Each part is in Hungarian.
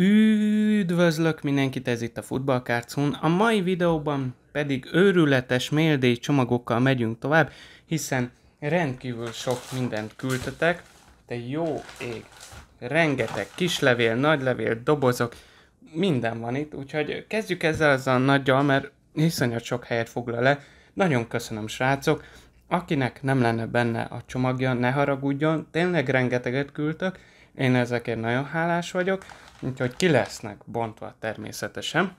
Üdvözlök mindenkit, ez itt a Futballkárcún. A mai videóban pedig őrületes méldély csomagokkal megyünk tovább, hiszen rendkívül sok mindent küldtetek. De jó ég! Rengeteg kislevél, nagylevél, dobozok, minden van itt, úgyhogy kezdjük ezzel az a nagyjal, mert iszonyat sok helyet foglal le. Nagyon köszönöm, srácok! Akinek nem lenne benne a csomagja, ne haragudjon, tényleg rengeteget küldtök, én ezekért nagyon hálás vagyok Úgyhogy ki lesznek bontva természetesen.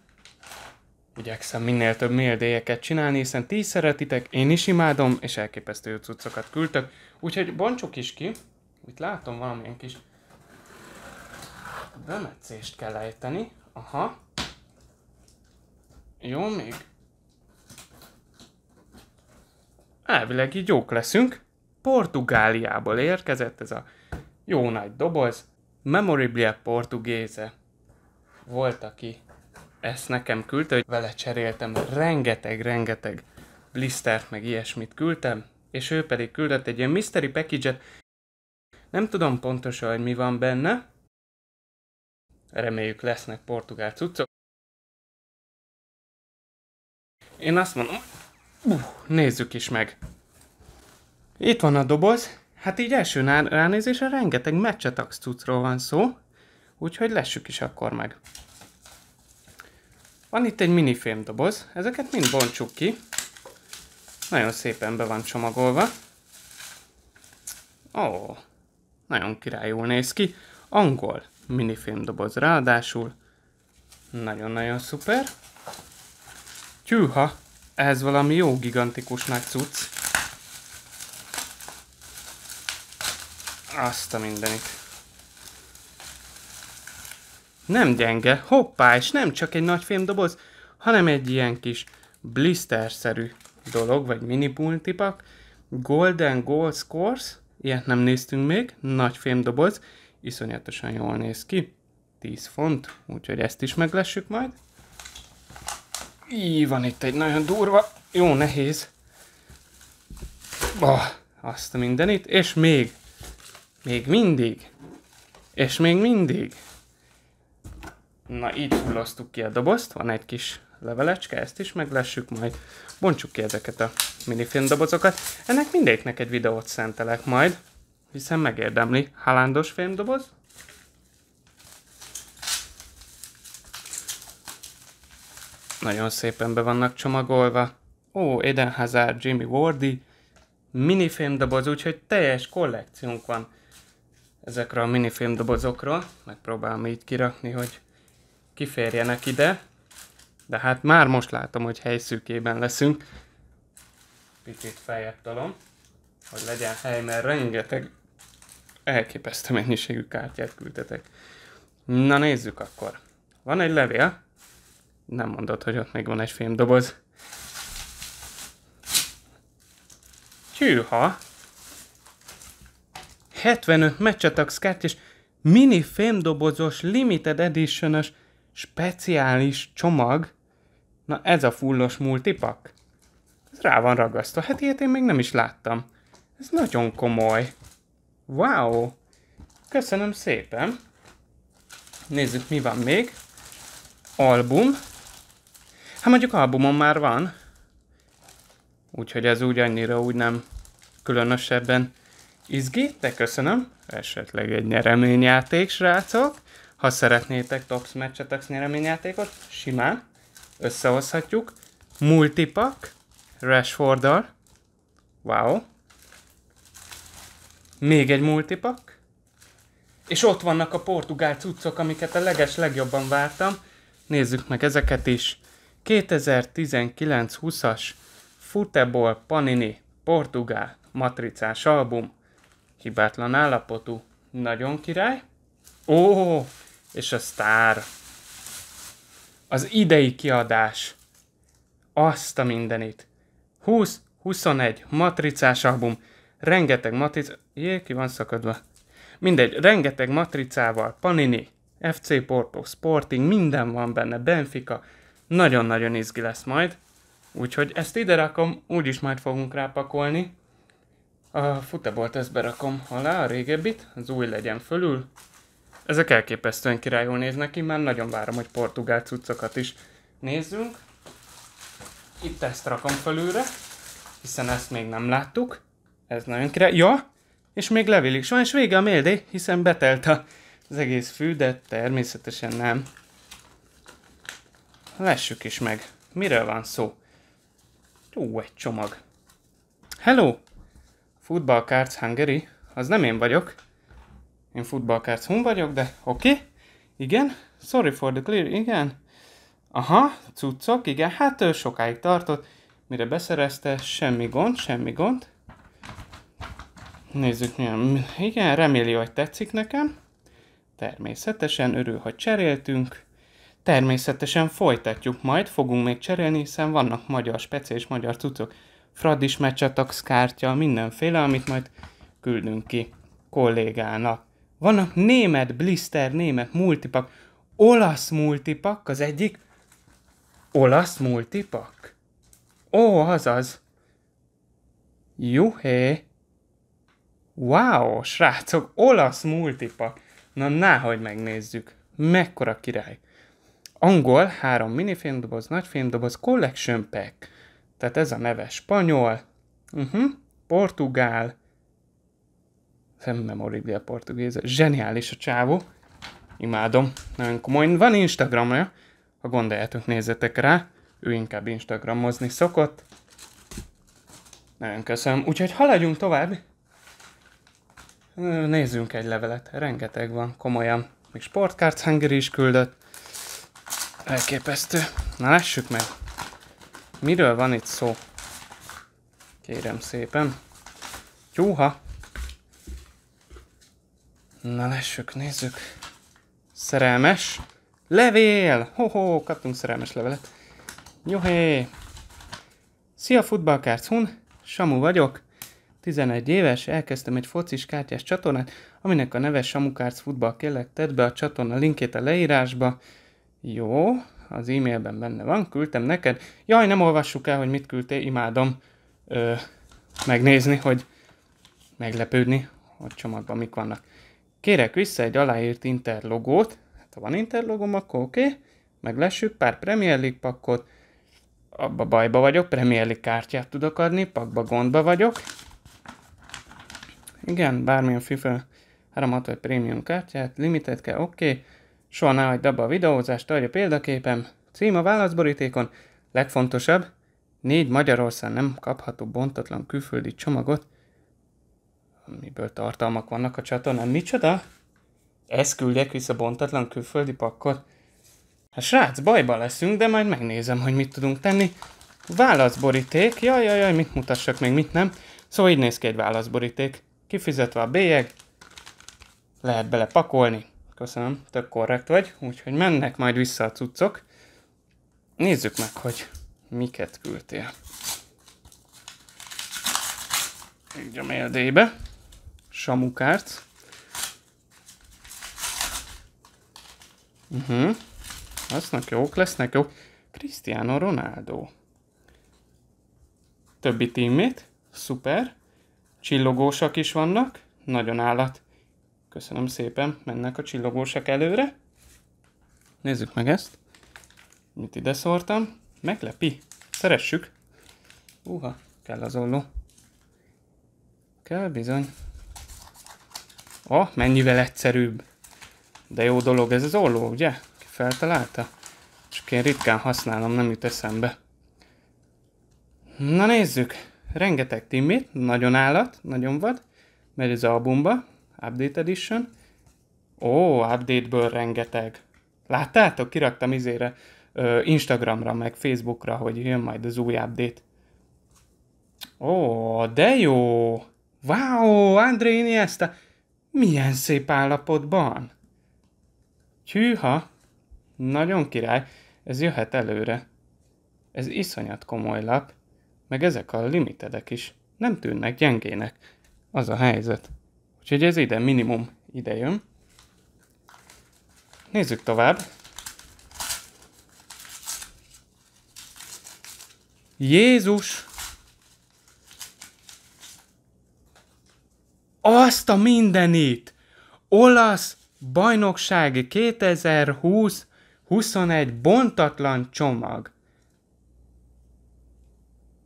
Igyekszem minél több méldélyeket csinálni, hiszen ti szeretitek, én is imádom, és elképesztő cuccokat küldtök. Úgyhogy bontsuk is ki. Itt látom valamilyen kis bemetszést kell ejteni. Aha. Jó, még elvileg így jók leszünk. Portugáliából érkezett ez a jó nagy doboz. Memorabilia Portugéze volt, aki ezt nekem küldte, hogy vele cseréltem rengeteg-rengeteg blistert, meg ilyesmit küldtem, és ő pedig küldött egy ilyen mystery package-et. Nem tudom pontosan, hogy mi van benne. Reméljük lesznek portugál cuccok. Én azt mondom, uh, nézzük is meg. Itt van a doboz, Hát így első ránézésre rengeteg meccsetax cuccról van szó, úgyhogy lessük is akkor meg. Van itt egy mini doboz, ezeket mind bontsuk ki. Nagyon szépen be van csomagolva. Ó, nagyon királyul néz ki. Angol mini doboz ráadásul. Nagyon-nagyon szuper. Tyűha, ez valami jó gigantikus nagy cucc. Azt a mindenit. Nem gyenge, hoppá, és nem csak egy nagy fémdoboz, hanem egy ilyen kis blisterszerű dolog, vagy mini pultipak. Golden Gold Scores, ilyet nem néztünk még, nagy fémdoboz, iszonyatosan jól néz ki. 10 font, úgyhogy ezt is meglessük majd. Így van itt egy nagyon durva, jó nehéz. Bah, azt a mindenit, és még még mindig. És még mindig. Na, így hulloztuk ki a dobozt, van egy kis levelecske, ezt is meglessük, majd bontsuk ki ezeket a minifilm dobozokat. Ennek mindegyiknek egy videót szentelek majd, hiszen megérdemli. Halándos filmdoboz. Nagyon szépen be vannak csomagolva. Ó, Eden Hazard, Jimmy Wardy, doboz, úgyhogy teljes kollekciónk van ezekről a minifilm dobozokról. Megpróbálom így kirakni, hogy kiférjenek ide. De hát már most látom, hogy helyszűkében leszünk. Picit feljebb talom, hogy legyen hely, mert rengeteg elképesztő mennyiségű kártyát küldtetek. Na nézzük akkor. Van egy levél. Nem mondod, hogy ott még van egy filmdoboz. Tűha! 75 meccsetag kártya és mini fémdobozos, limited edition speciális csomag. Na ez a fullos multipak. Ez rá van ragasztva. Hát ilyet én még nem is láttam. Ez nagyon komoly. Wow! Köszönöm szépen. Nézzük, mi van még. Album. Hát mondjuk albumom már van. Úgyhogy ez úgy annyira úgy nem különösebben Izgi, te köszönöm. Esetleg egy nyereményjáték, srácok. Ha szeretnétek tops meccsetek nyereményjátékot, simán összehozhatjuk. Multipak, -dal. Wow. Még egy multipak. És ott vannak a portugál cuccok, amiket a leges legjobban vártam. Nézzük meg ezeket is. 2019-20-as Futebol Panini Portugál matricás album Hibátlan állapotú. Nagyon király. Ó, és a sztár. Az idei kiadás. Azt a mindenit. 20, 21, matricás album. Rengeteg matrica... Jé, ki van szakadva. Mindegy, rengeteg matricával, Panini, FC Porto, Sporting, minden van benne, Benfica. Nagyon-nagyon izgi lesz majd. Úgyhogy ezt ide rakom, úgyis majd fogunk rápakolni. A futebolt ezt berakom alá, a régebbit, az új legyen fölül. Ezek elképesztően királyul néznek ki, már nagyon várom, hogy portugál cuccokat is nézzünk. Itt ezt rakom fölülre, hiszen ezt még nem láttuk. Ez nagyon király. Ja, és még levél is van, és vége a méldé, hiszen betelt a, az egész fű, de természetesen nem. Lessük is meg, miről van szó. Ó, egy csomag. Hello! Football Cards Hungary, az nem én vagyok. Én Football Cards Hun vagyok, de oké. Okay. Igen, sorry for the clear, igen. Aha, cuccok, igen, hát ő sokáig tartott, mire beszerezte, semmi gond, semmi gond. Nézzük milyen, igen, reméli, hogy tetszik nekem. Természetesen örül, hogy cseréltünk. Természetesen folytatjuk majd, fogunk még cserélni, hiszen vannak magyar spec és magyar cuccok. Fradis meccsatax kártya, mindenféle, amit majd küldünk ki kollégának. Vannak német blister, német multipak, olasz multipak az egyik, olasz multipak? Ó, azaz. Juhé. Wow, srácok, olasz multipak. Na, náhogy megnézzük. Mekkora király. Angol, három minifémdoboz, nagy fémdoboz, collection pack tehát ez a neve spanyol, uh-huh, portugál, nem a portugéz, zseniális a csávó, imádom, nagyon komoly. Van Instagramja, ha gondoljátok, nézzetek rá, ő inkább Instagramozni szokott. Nagyon köszönöm. Úgyhogy haladjunk tovább. Nézzünk egy levelet. Rengeteg van, komolyan. Még sportkárt Hungary is küldött. Elképesztő. Na lássuk meg. Miről van itt szó? Kérem szépen. Jóha! Na lessük, nézzük. Szerelmes. Levél! Hoho, -ho, kaptunk szerelmes levelet. Johé! Szia futballkárc Hun, Samu vagyok. 11 éves, elkezdtem egy focis kártyás csatornát, aminek a neve Samu Kárc futball kérlek, tedd be a csatorna linkét a leírásba. Jó, az e-mailben benne van, küldtem neked. Jaj, nem olvassuk el, hogy mit küldtél, imádom ö, megnézni, hogy meglepődni, hogy csomagban mik vannak. Kérek vissza egy aláírt interlogót, hát ha van interlogom, akkor oké, okay. meglessük, pár Premier League pakkot, abba bajba vagyok, Premier League kártyát tudok adni, pakba gondba vagyok. Igen, bármilyen FIFA vagy prémium kártyát, limitet kell, oké. Okay Soha ne hagyd abba a videózást, adja példaképem. Cím a válaszborítékon. Legfontosabb, négy Magyarország nem kapható bontatlan külföldi csomagot, amiből tartalmak vannak a csatornán. Micsoda? Ezt küldjek vissza bontatlan külföldi pakkot? Hát srác, bajba leszünk, de majd megnézem, hogy mit tudunk tenni. Válaszboríték, jaj, jaj, jaj, mit mutassak még, mit nem. Szóval így néz ki egy válaszboríték. Kifizetve a bélyeg, lehet bele pakolni, köszönöm, tök korrekt vagy, úgyhogy mennek majd vissza a cuccok. Nézzük meg, hogy miket küldtél. Így a méldébe. Samukárt. Uh-huh. Mhm. Lesznek jók, lesznek jók. Cristiano Ronaldo. Többi teammét. Szuper. Csillogósak is vannak. Nagyon állat. Köszönöm szépen, mennek a csillogósak előre. Nézzük meg ezt. Mit ide szórtam. Meglepi. Szeressük. Uha, kell az olló. Kell bizony. Ah, mennyivel egyszerűbb. De jó dolog ez az olló, ugye? Ki feltalálta? Csak én ritkán használom, nem jut eszembe. Na nézzük! Rengeteg timmit, nagyon állat, nagyon vad, megy az albumba, Update Edition. Ó, update-ből rengeteg. Láttátok? Kiraktam izére Instagramra, meg Facebookra, hogy jön majd az új update. Ó, de jó! Wow, André Iniesta! Milyen szép állapotban! Hűha! Nagyon király, ez jöhet előre. Ez iszonyat komoly lap, meg ezek a limitedek is. Nem tűnnek gyengének. Az a helyzet. Úgyhogy ez ide, minimum ide jön. Nézzük tovább. Jézus! Azt a mindenit! Olasz bajnokság 2020-21 bontatlan csomag.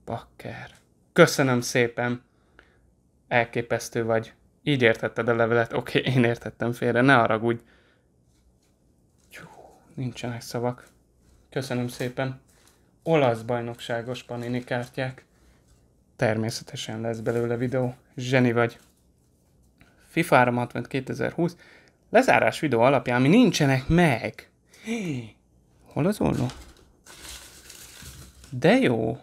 Bakker. Köszönöm szépen. Elképesztő vagy így értetted a levelet, oké, okay, én értettem félre, ne haragudj. Hú, nincsenek szavak. Köszönöm szépen. Olasz bajnokságos panini kártyák. Természetesen lesz belőle videó. Zseni vagy. FIFA 360 2020 lezárás videó alapján, ami nincsenek meg. hol az olló? De jó.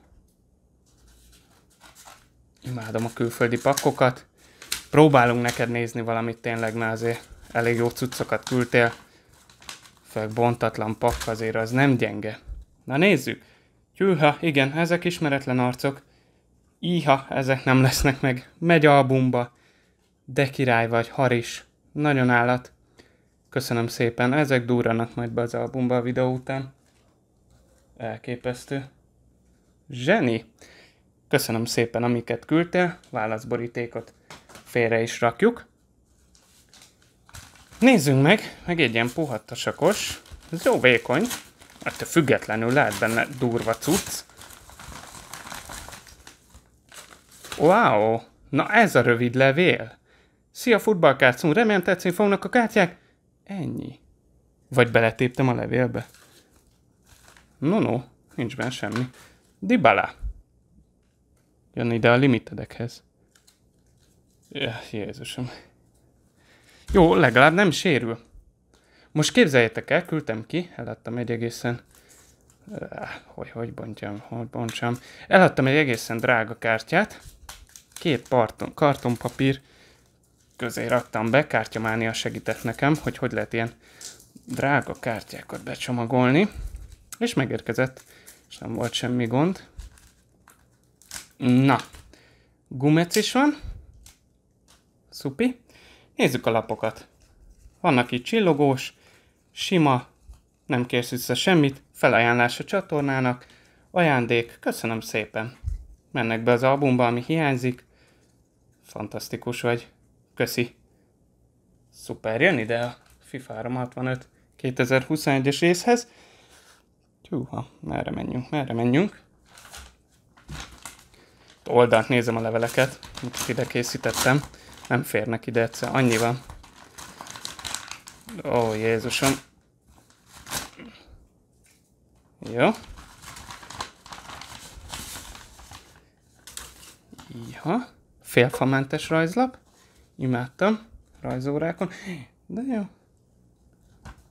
Imádom a külföldi pakkokat próbálunk neked nézni valamit tényleg, mert azért elég jó cuccokat küldtél. Főleg bontatlan pakk azért az nem gyenge. Na nézzük. Hűha, igen, ezek ismeretlen arcok. Iha, ezek nem lesznek meg. Megy albumba. De király vagy, haris. Nagyon állat. Köszönöm szépen, ezek durranak majd be az albumba a videó után. Elképesztő. Zseni! Köszönöm szépen, amiket küldtél, válaszborítékot félre is rakjuk. Nézzünk meg, meg egy ilyen puhattasakos. Ez jó vékony. Ettől függetlenül lehet benne durva cucc. Wow! Na ez a rövid levél! Szia futballkárcunk, remélem tetszni fognak a kártyák. Ennyi. Vagy beletéptem a levélbe? No, no, nincs benne semmi. Dibala. Jön ide a limitedekhez. Ja, Jézusom. Jó, legalább nem sérül. Most képzeljétek el, küldtem ki, eladtam egy egészen... Hogy, hogy bontjam, hogy bontsam. Eladtam egy egészen drága kártyát. Két parton, kartonpapír közé raktam be, kártyamánia segített nekem, hogy hogy lehet ilyen drága kártyákat becsomagolni. És megérkezett, és nem volt semmi gond. Na, gumec is van. Szupi. Nézzük a lapokat. Vannak itt csillogós, sima, nem kérsz vissza semmit, felajánlás a csatornának, ajándék, köszönöm szépen. Mennek be az albumba, ami hiányzik. Fantasztikus vagy. Köszi. Szuper, jön ide a FIFA 365 2021-es részhez. Tjúha, merre menjünk, merre menjünk. Oldalt nézem a leveleket, amit ide készítettem. Nem férnek ide egyszer, annyi van. Ó, Jézusom. Jó. Iha. Félfamentes rajzlap. Imádtam rajzórákon. De jó.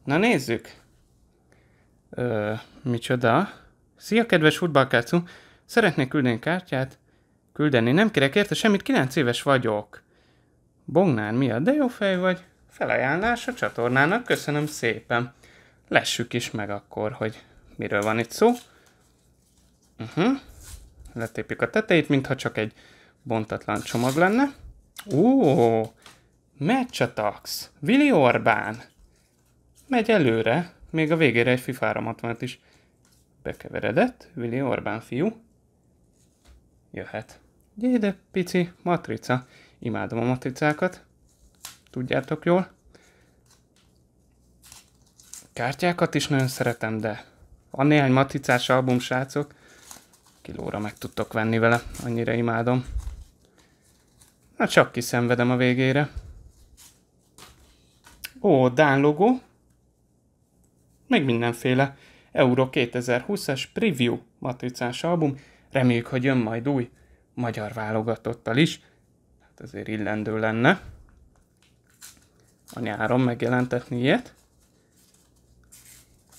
Na nézzük. Ö, micsoda? Szia, kedves futballkácu! Szeretnék küldeni kártyát. Küldeni. Nem kérek érte semmit, 9 éves vagyok. Bognár, mi a de jó fej vagy? Felajánlás a csatornának, köszönöm szépen. Lessük is meg akkor, hogy miről van itt szó. Uh-huh. Letépjük a tetejét, mintha csak egy bontatlan csomag lenne. Ó, a tax. Vili Orbán. Megy előre, még a végére egy fifára matmát is bekeveredett, Vili Orbán fiú. Jöhet. Gyé, de pici matrica. Imádom a matricákat. Tudjátok jól. Kártyákat is nagyon szeretem, de van néhány matricás album, srácok. Kilóra meg tudtok venni vele, annyira imádom. Na csak kiszenvedem a végére. Ó, Dán logó. Meg mindenféle Euro 2020 es preview matricás album. Reméljük, hogy jön majd új magyar válogatottal is. Hát ezért illendő lenne a nyáron megjelentetni ilyet.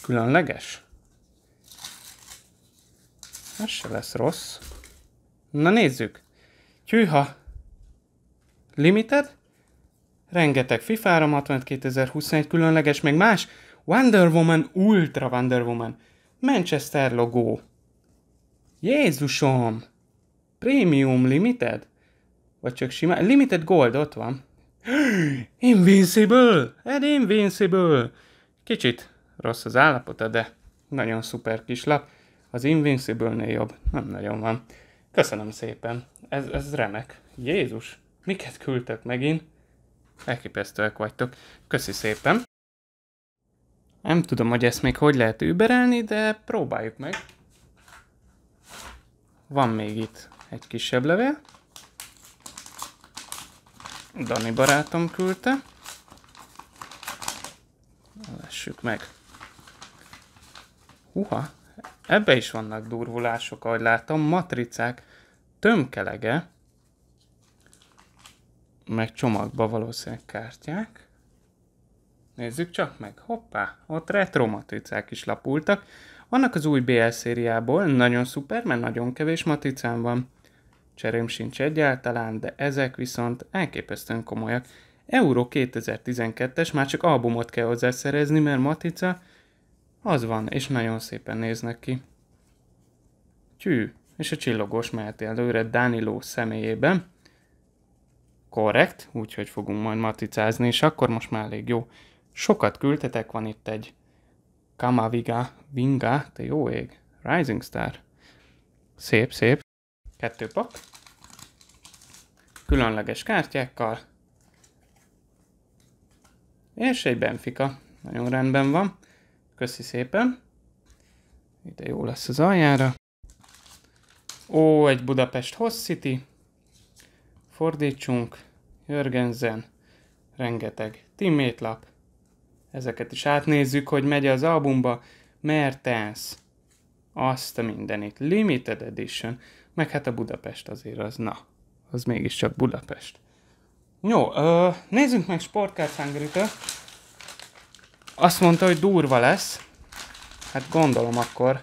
Különleges? Ez se lesz rossz. Na nézzük. Tyűha! Limited? Rengeteg FIFA 362 2021 különleges, meg más. Wonder Woman, Ultra Wonder Woman. Manchester logó. Jézusom! Premium Limited? Vagy csak simán... Limited Gold, ott van. Invincible! Ed Invincible! Kicsit rossz az állapota, de nagyon szuper kis lap. Az Invincible-nél jobb. Nem nagyon van. Köszönöm szépen. Ez, ez remek. Jézus, miket küldtek megint? Elképesztőek vagytok. Köszi szépen. Nem tudom, hogy ezt még hogy lehet überelni, de próbáljuk meg. Van még itt egy kisebb levél. Dani barátom küldte. Lessük meg. Uha, ebbe is vannak durvulások, ahogy látom. Matricák tömkelege, meg csomagba valószínűleg kártyák. Nézzük csak meg, hoppá, ott retro matricák is lapultak. Vannak az új BL szériából, nagyon szuper, mert nagyon kevés matricán van cserém sincs egyáltalán, de ezek viszont elképesztően komolyak. Euró 2012-es, már csak albumot kell hozzá szerezni, mert Matica az van, és nagyon szépen néznek ki. Tű, és a csillogós mehet előre Danilo személyében. Korrekt, úgyhogy fogunk majd maticázni, és akkor most már elég jó. Sokat küldtetek, van itt egy Kamaviga Vinga, te jó ég, Rising Star. Szép, szép. Kettő pak. Különleges kártyákkal. És egy Benfica. Nagyon rendben van. Köszi szépen. Ide jó lesz az aljára. Ó, egy Budapest Hoss City. Fordítsunk. Jörgenzen, Rengeteg lap, Ezeket is átnézzük, hogy megy az albumba. Mertens. Azt a mindenit. Limited Edition meg hát a Budapest azért az, na, az mégiscsak Budapest. Jó, ö, nézzünk meg Sportkár Hungarytől. Azt mondta, hogy durva lesz. Hát gondolom akkor,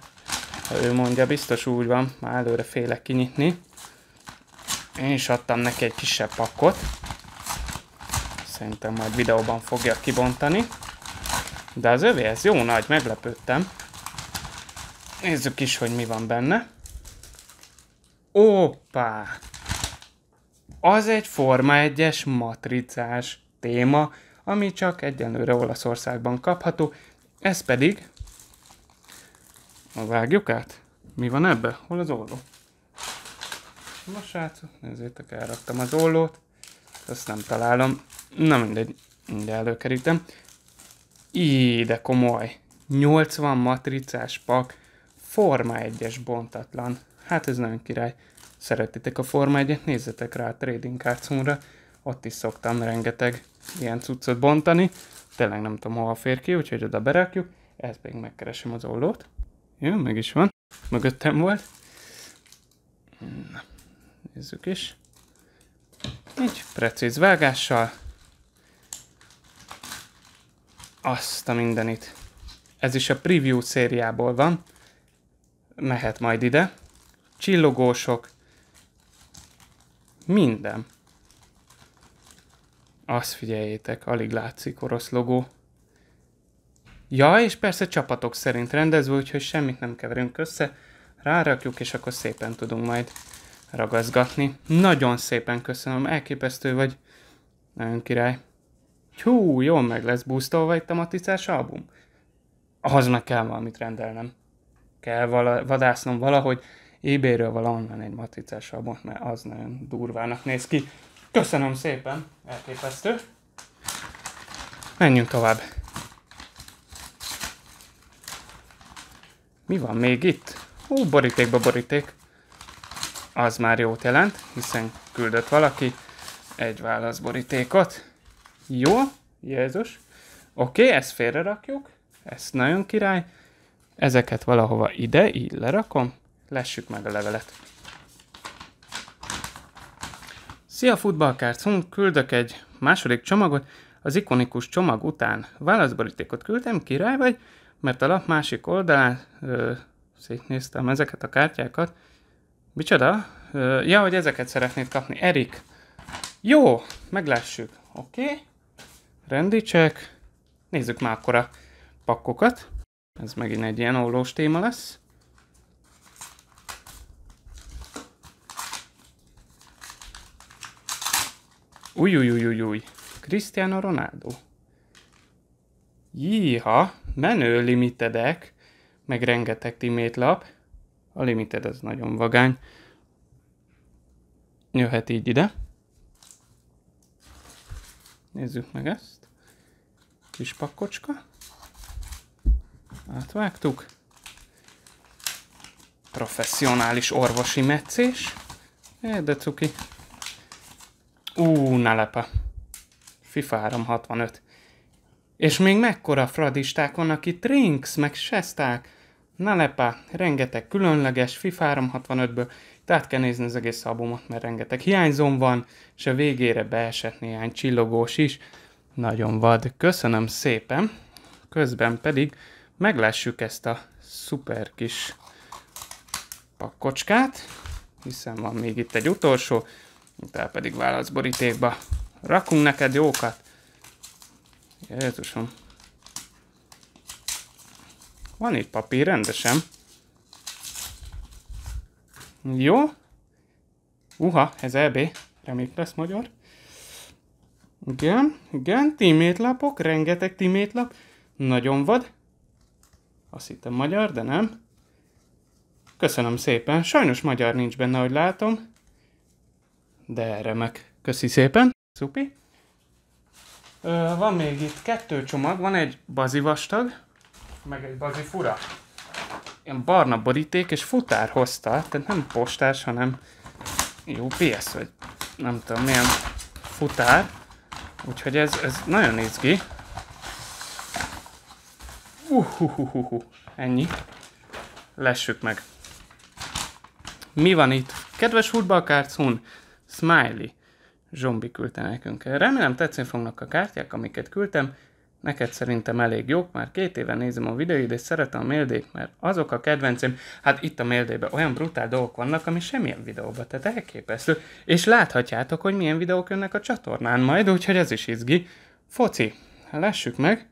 ha ő mondja, biztos úgy van, már előre félek kinyitni. Én is adtam neki egy kisebb pakot. Szerintem majd videóban fogja kibontani. De az övé ez jó nagy, meglepődtem. Nézzük is, hogy mi van benne. Oppá! Az egy Forma 1-es matricás téma, ami csak egyenlőre Olaszországban kapható, ez pedig... Vágjuk át? Mi van ebbe? Hol az olló? Most srácok, nézzétek, elraktam az ollót. Ezt nem találom. Na mindegy, mindjárt előkerítem. Ide komoly. 80 matricás pak, Forma 1-es bontatlan. Hát ez nagyon király. Szeretitek a Forma 1 nézzetek rá a Trading cards ott is szoktam rengeteg ilyen cuccot bontani. Tényleg nem tudom hova fér ki, úgyhogy oda berakjuk. Ezt még megkeresem az ollót. Jó, meg is van. Mögöttem volt. Na, nézzük is. Így, precíz vágással. Azt a mindenit. Ez is a preview szériából van. Mehet majd ide csillogósok, minden. Azt figyeljétek, alig látszik orosz logó. Ja, és persze csapatok szerint rendezve, úgyhogy semmit nem keverünk össze, rárakjuk, és akkor szépen tudunk majd ragazgatni. Nagyon szépen köszönöm, elképesztő vagy. Nagyon király. Hú, jól meg lesz boostolva itt a maticás album. Ahhoz meg kell valamit rendelnem. Kell vala, vadásznom valahogy ebayről ről valahonnan egy matricás albumot, mert az nagyon durvának néz ki. Köszönöm szépen, elképesztő. Menjünk tovább. Mi van még itt? Ó, borítékba boríték. Az már jót jelent, hiszen küldött valaki egy válaszborítékot. Jó, Jézus. Oké, okay, ezt félre rakjuk. Ez nagyon király. Ezeket valahova ide, így lerakom. Lessük meg a levelet. Szia futballkárc, hunk, küldök egy második csomagot, az ikonikus csomag után válaszborítékot küldtem, király vagy, mert a lap másik oldalán ö, szétnéztem ezeket a kártyákat. Micsoda? Ö, ja, hogy ezeket szeretnéd kapni. Erik. Jó, meglássuk. Oké. Okay. Rendítsek. Nézzük már akkor a pakkokat. Ez megint egy ilyen ólós téma lesz. új. Cristiano Ronaldo. Jíha, menő limitedek, meg rengeteg lap, A limited az nagyon vagány. Jöhet így ide. Nézzük meg ezt. Kis pakkocska. Átvágtuk. Professzionális orvosi meccés. É, de cuki. Ú, lepe. FIFA 365. És még mekkora fradisták vannak itt, Rinks, meg Sesták, Nalepa, rengeteg különleges FIFA 365-ből, tehát kell nézni az egész albumot, mert rengeteg hiányzom van, és a végére beesett néhány csillogós is. Nagyon vad. Köszönöm szépen. Közben pedig meglássuk ezt a szuper kis pakkocskát, hiszen van még itt egy utolsó, utána pedig válasz borítékba. Rakunk neked jókat. Jézusom. Van itt papír rendesen. Jó. Uha, ez EB. Remék lesz magyar. Igen, igen, tímétlapok, rengeteg tímétlap. Nagyon vad. Azt hittem magyar, de nem. Köszönöm szépen. Sajnos magyar nincs benne, ahogy látom. De remek. Köszi szépen. Szupi. Ö, van még itt kettő csomag, van egy bazi vastag, meg egy bazi fura. Ilyen barna boríték, és futár hozta, tehát nem postás, hanem PS, vagy nem tudom milyen futár. Úgyhogy ez, ez nagyon izgi. Uhuhuhuhu. Ennyi. Lessük meg. Mi van itt? Kedves futballkárcún! Smiley zombi küldte nekünk. Remélem tetszeni fognak a kártyák, amiket küldtem. Neked szerintem elég jók, már két éve nézem a videóid, és szeretem a méldék, mert azok a kedvencem, hát itt a méldében olyan brutál dolgok vannak, ami semmilyen videóban, tehát elképesztő. És láthatjátok, hogy milyen videók jönnek a csatornán majd, úgyhogy ez is izgi. Foci, lássuk meg.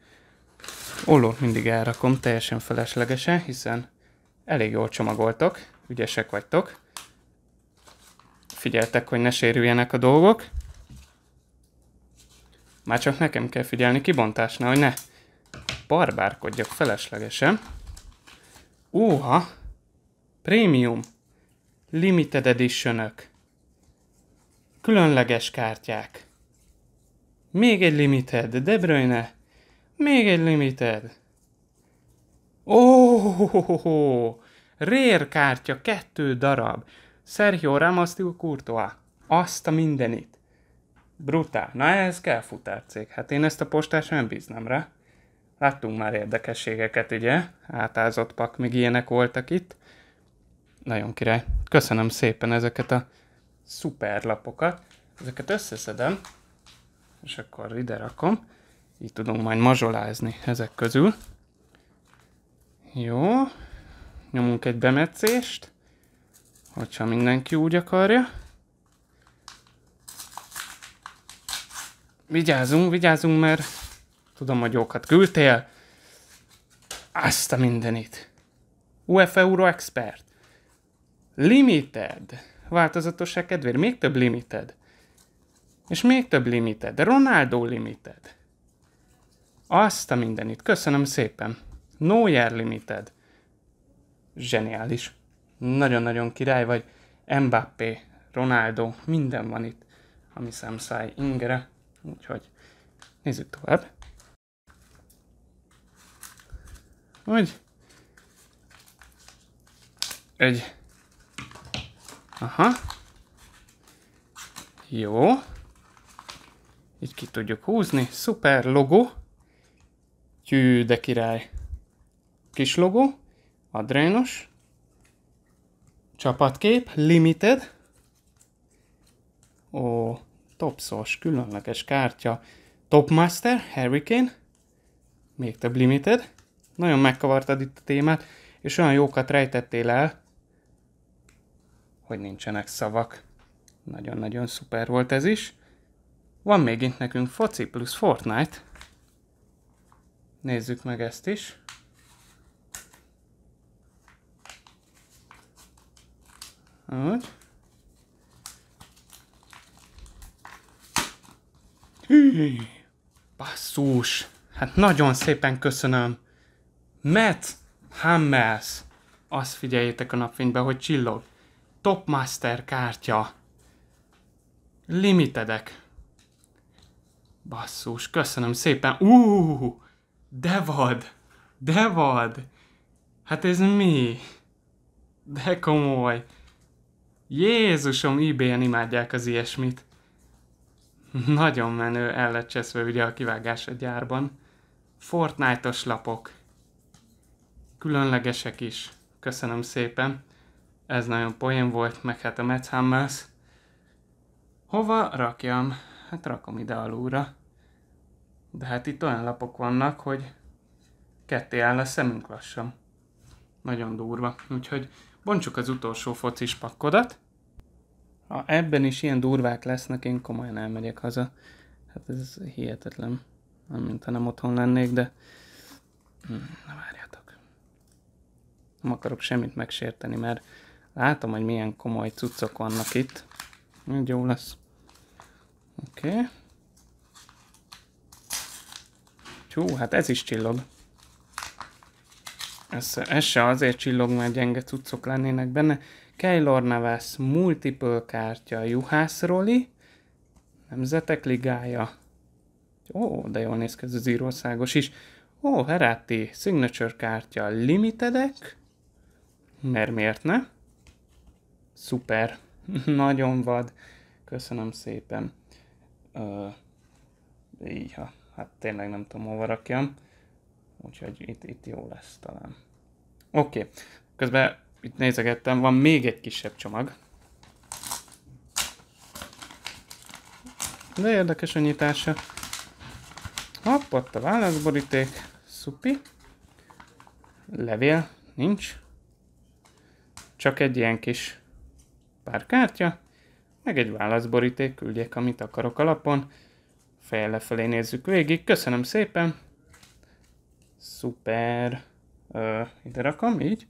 Ollót mindig elrakom, teljesen feleslegesen, hiszen elég jól csomagoltok, ügyesek vagytok odafigyeltek, hogy ne sérüljenek a dolgok. Már csak nekem kell figyelni kibontásnál, hogy ne barbárkodjak feleslegesen. Úha! Premium! Limited edition -ök. Különleges kártyák. Még egy limited, De Bruyne. Még egy limited. Ó, oh, oh, oh. rér kártya, kettő darab. Sergio Ramos, Courtois. Azt a mindenit. Brutál. Na ez kell futárcég. Hát én ezt a postás nem bíznám rá. Láttunk már érdekességeket, ugye? Átázott pak, még ilyenek voltak itt. Nagyon király. Köszönöm szépen ezeket a szuperlapokat. Ezeket összeszedem, és akkor ide rakom. Így tudunk majd mazsolázni ezek közül. Jó. Nyomunk egy bemetszést. Hogyha mindenki úgy akarja. Vigyázunk, vigyázunk, mert tudom, hogy jókat küldtél. Azt a mindenit. UF Euro Expert. Limited. Változatosság e kedvér? még több limited. És még több limited. Ronaldo limited. Azt a mindenit. Köszönöm szépen. Noyer limited. Zseniális nagyon-nagyon király vagy, Mbappé, Ronaldo, minden van itt, ami szemszáj ingere, úgyhogy nézzük tovább. Úgy. Egy. Aha. Jó. Így ki tudjuk húzni. Szuper logó. Tű, de király. Kis logó. Adrénos. Csapatkép, limited. Ó, topszos, különleges kártya. Topmaster, Hurricane. Még több limited. Nagyon megkavartad itt a témát, és olyan jókat rejtettél el, hogy nincsenek szavak. Nagyon-nagyon szuper volt ez is. Van még itt nekünk foci plusz Fortnite. Nézzük meg ezt is. Ahogy. basszus! Hát nagyon szépen köszönöm! Matt Hammers! Azt figyeljétek a napfénybe, hogy csillog. Topmaster kártya. Limitedek. Basszus, köszönöm szépen. Uh, de vad! De vad! Hát ez mi? De komoly! Jézusom, eBay-en imádják az ilyesmit. Nagyon menő, el lett cseszve ugye a kivágás a gyárban. fortnite lapok. Különlegesek is. Köszönöm szépen. Ez nagyon poén volt, meg hát a Metz Hummels. Hova rakjam? Hát rakom ide alulra. De hát itt olyan lapok vannak, hogy ketté áll a szemünk lassan. Nagyon durva. Úgyhogy bontsuk az utolsó focis pakkodat. Ha ebben is ilyen durvák lesznek, én komolyan elmegyek haza. Hát ez hihetetlen. Nem, mint ha nem otthon lennék, de... Hm, na várjatok. Nem akarok semmit megsérteni, mert látom, hogy milyen komoly cuccok vannak itt. Úgy jó lesz. Oké. Okay. Hú, hát ez is csillog. Ez, ez se azért csillog, mert gyenge cuccok lennének benne. Keylor Navas multiple kártya, Juhász Roli, Nemzetek Ligája. Ó, de jól néz ki ez az írószágos is. Ó, Heráti, signature kártya, limitedek. Mert miért ne? Szuper. Nagyon vad. Köszönöm szépen. Ö, így, ha, hát tényleg nem tudom, hova rakjam. Úgyhogy itt, itt jó lesz talán. Oké. Okay. Közben itt nézegettem, van még egy kisebb csomag. De érdekes a nyitása. Hopp, ott a válaszboríték. Szupi. Levél nincs. Csak egy ilyen kis pár kártya, meg egy válaszboríték, küldjek, amit akarok alapon. Fejjel lefelé nézzük végig. Köszönöm szépen. Szuper ö, ide rakom, így.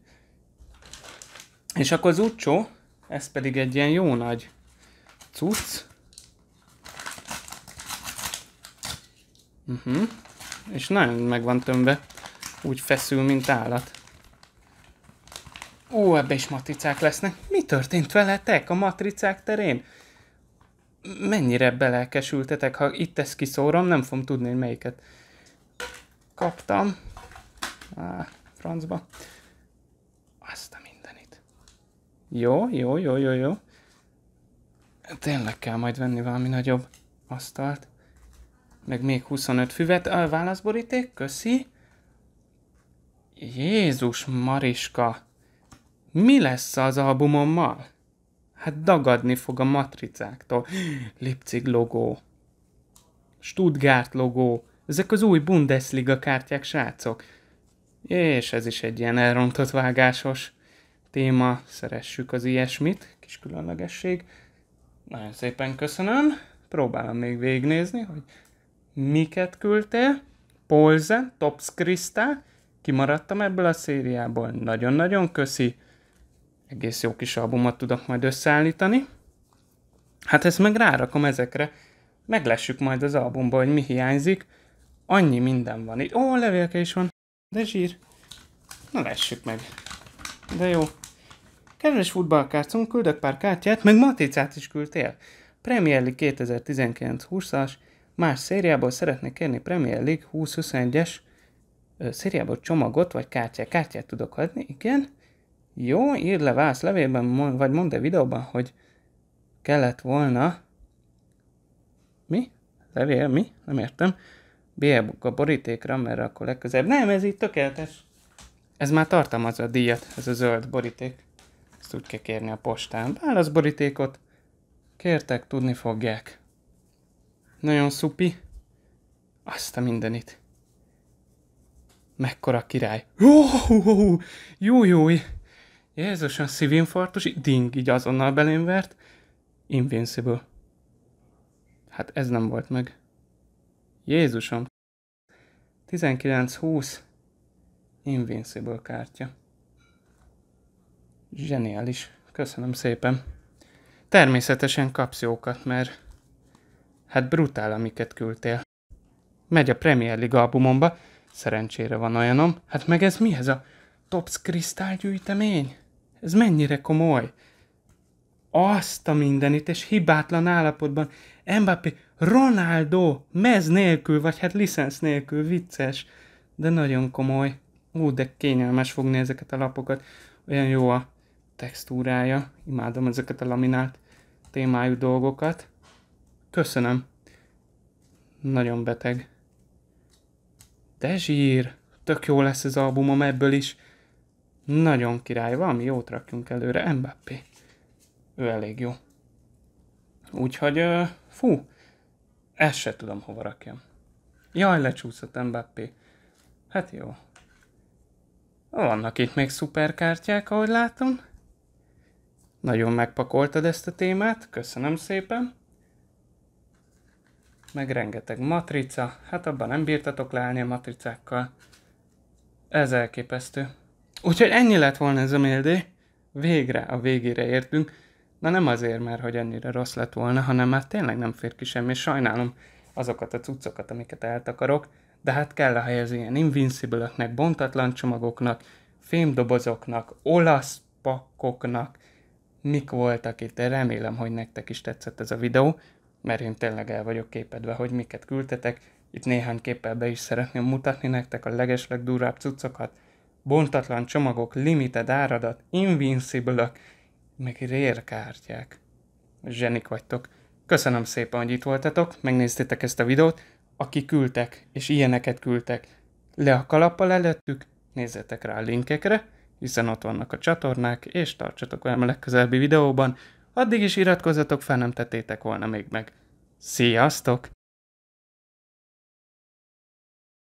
És akkor az utcsó, ez pedig egy ilyen jó nagy cucc. Uh mhm. -huh. És nagyon meg van tömve. Úgy feszül, mint állat. Ó, ebbe is matricák lesznek. Mi történt veletek a matricák terén? Mennyire belelkesültetek, ha itt ezt kiszórom, nem fogom tudni, hogy melyiket kaptam. Ah francba. Azt a mindenit. Jó, jó, jó, jó, jó. Tényleg kell majd venni valami nagyobb asztalt. Meg még 25 füvet. A válaszboríték, köszi. Jézus Mariska! Mi lesz az albumommal? Hát dagadni fog a matricáktól. Lipcig logó. Stuttgart logó. Ezek az új Bundesliga kártyák, srácok. És ez is egy ilyen elrontott vágásos téma, szeressük az ilyesmit, kis különlegesség. Nagyon szépen köszönöm, próbálom még végignézni, hogy miket küldtél. Polze, Tops Krista, kimaradtam ebből a szériából, nagyon-nagyon köszi. Egész jó kis albumot tudok majd összeállítani. Hát ezt meg rárakom ezekre. Meglessük majd az albumban, hogy mi hiányzik. Annyi minden van itt. Ó, levélke is van. De zsír. Na vessük meg. De jó. Kedves futballkárcunk, küldök pár kártyát, meg maticát is küldtél. Premier League 2019-20-as, más szériából szeretnék kérni Premier League 2021-es szériából csomagot vagy kártyát. Kártyát tudok adni, igen. Jó, írd le válasz levélben, vagy mondd a videóban, hogy kellett volna... Mi? Levél, mi? Nem értem. Bélyebb a borítékra, mert akkor legközelebb... Nem, ez így tökéletes. Ez már tartalmazza a díjat, ez a zöld boríték. Ezt úgy kell kérni a postán. borítékot. kértek, tudni fogják. Nagyon szupi. Azt a mindenit. Mekkora király. Jó, jó, a szívinfarktus, ding, így azonnal belém vert. Invincible. Hát ez nem volt meg. Jézusom! 19-20 Invincible kártya. Zseniális. Köszönöm szépen. Természetesen kapsz jókat, mert hát brutál, amiket küldtél. Megy a Premier League albumomba, szerencsére van olyanom. Hát meg ez mi ez a Tops kristálygyűjtemény? Ez mennyire komoly? Azt a mindenit, és hibátlan állapotban. Mbappé Ronaldo, mez nélkül, vagy hát licensz nélkül, vicces, de nagyon komoly. Ú, de kényelmes fogni ezeket a lapokat. Olyan jó a textúrája, imádom ezeket a laminált témájú dolgokat. Köszönöm. Nagyon beteg. De zsír, tök jó lesz az albumom ebből is. Nagyon király, valami jót rakjunk előre, Mbappé. Ő elég jó. Úgyhogy, fú, ezt se tudom hova rakjam. Jaj, lecsúszott Mbappé. Hát jó. Vannak itt még szuperkártyák, ahogy látom. Nagyon megpakoltad ezt a témát, köszönöm szépen. Meg rengeteg matrica, hát abban nem bírtatok leállni a matricákkal. Ez elképesztő. Úgyhogy ennyi lett volna ez a méldé. Végre a végére értünk. Na nem azért, mert hogy ennyire rossz lett volna, hanem már tényleg nem fér ki semmi, sajnálom azokat a cuccokat, amiket eltakarok, de hát kell a helyez ilyen invincible bontatlan csomagoknak, fémdobozoknak, olasz pakkoknak, mik voltak itt, remélem, hogy nektek is tetszett ez a videó, mert én tényleg el vagyok képedve, hogy miket küldtetek, itt néhány képpel be is szeretném mutatni nektek a durább cuccokat, bontatlan csomagok, limited áradat, invincible meg rérkártyák. Zsenik vagytok. Köszönöm szépen, hogy itt voltatok, megnéztétek ezt a videót, aki küldtek, és ilyeneket küldtek. Le a kalappal előttük, nézzetek rá a linkekre, hiszen ott vannak a csatornák, és tartsatok velem a legközelebbi videóban. Addig is iratkozzatok fel, nem tettétek volna még meg. Sziasztok!